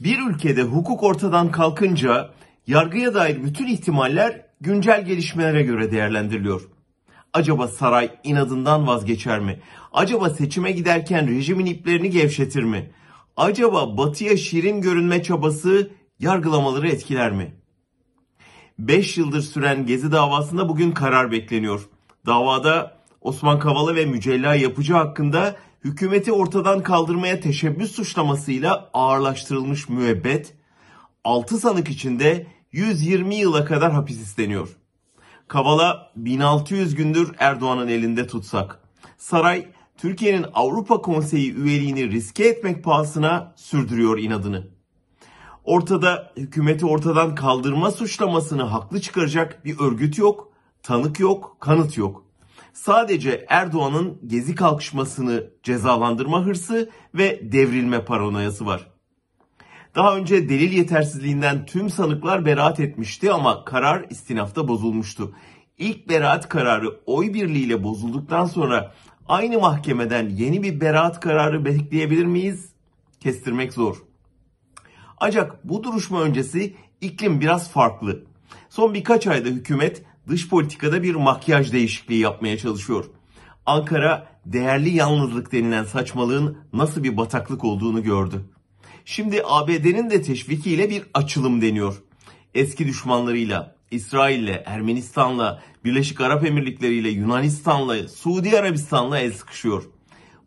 Bir ülkede hukuk ortadan kalkınca yargıya dair bütün ihtimaller güncel gelişmelere göre değerlendiriliyor. Acaba saray inadından vazgeçer mi? Acaba seçime giderken rejimin iplerini gevşetir mi? Acaba batıya şirin görünme çabası yargılamaları etkiler mi? 5 yıldır süren Gezi davasında bugün karar bekleniyor. Davada Osman Kavala ve Mücella Yapıcı hakkında hükümeti ortadan kaldırmaya teşebbüs suçlamasıyla ağırlaştırılmış müebbet, 6 sanık içinde 120 yıla kadar hapis isteniyor. Kavala 1600 gündür Erdoğan'ın elinde tutsak. Saray Türkiye'nin Avrupa Konseyi üyeliğini riske etmek pahasına sürdürüyor inadını. Ortada hükümeti ortadan kaldırma suçlamasını haklı çıkaracak bir örgüt yok, tanık yok, kanıt yok sadece Erdoğan'ın gezi kalkışmasını cezalandırma hırsı ve devrilme paranoyası var. Daha önce delil yetersizliğinden tüm sanıklar beraat etmişti ama karar istinafta bozulmuştu. İlk beraat kararı oy birliğiyle bozulduktan sonra aynı mahkemeden yeni bir beraat kararı bekleyebilir miyiz? Kestirmek zor. Ancak bu duruşma öncesi iklim biraz farklı. Son birkaç ayda hükümet dış politikada bir makyaj değişikliği yapmaya çalışıyor. Ankara değerli yalnızlık denilen saçmalığın nasıl bir bataklık olduğunu gördü. Şimdi ABD'nin de teşvikiyle bir açılım deniyor. Eski düşmanlarıyla, İsrail'le, Ermenistan'la, Birleşik Arap Emirlikleri'yle, Yunanistan'la, Suudi Arabistan'la el sıkışıyor.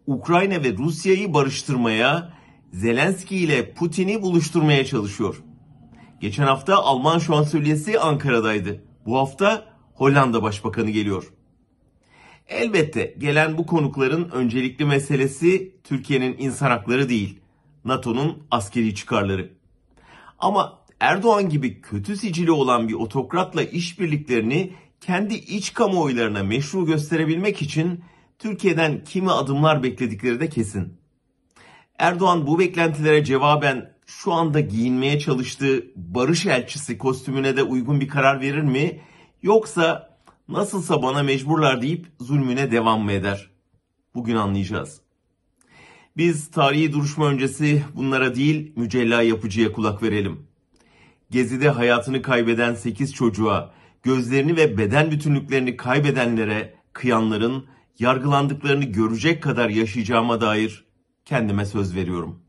Ukrayna ve Rusya'yı barıştırmaya, Zelenski ile Putin'i buluşturmaya çalışıyor. Geçen hafta Alman şansölyesi Ankara'daydı. Bu hafta Hollanda Başbakanı geliyor. Elbette gelen bu konukların öncelikli meselesi Türkiye'nin insan hakları değil, NATO'nun askeri çıkarları. Ama Erdoğan gibi kötü sicili olan bir otokratla işbirliklerini kendi iç kamuoylarına meşru gösterebilmek için Türkiye'den kimi adımlar bekledikleri de kesin. Erdoğan bu beklentilere cevaben şu anda giyinmeye çalıştığı barış elçisi kostümüne de uygun bir karar verir mi Yoksa nasılsa bana mecburlar deyip zulmüne devam mı eder? Bugün anlayacağız. Biz tarihi duruşma öncesi bunlara değil mücella yapıcıya kulak verelim. Gezide hayatını kaybeden 8 çocuğa, gözlerini ve beden bütünlüklerini kaybedenlere kıyanların yargılandıklarını görecek kadar yaşayacağıma dair kendime söz veriyorum.''